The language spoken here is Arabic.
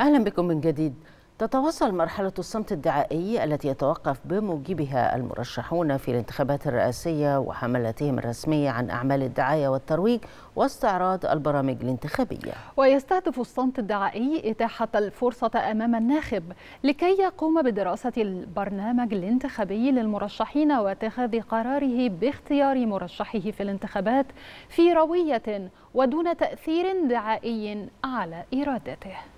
أهلا بكم من جديد تتواصل مرحلة الصمت الدعائي التي يتوقف بموجبها المرشحون في الانتخابات الرئاسية وحملاتهم الرسمية عن أعمال الدعاية والترويج واستعراض البرامج الانتخابية ويستهدف الصمت الدعائي إتاحة الفرصة أمام الناخب لكي يقوم بدراسة البرنامج الانتخابي للمرشحين واتخاذ قراره باختيار مرشحه في الانتخابات في روية ودون تأثير دعائي على إرادته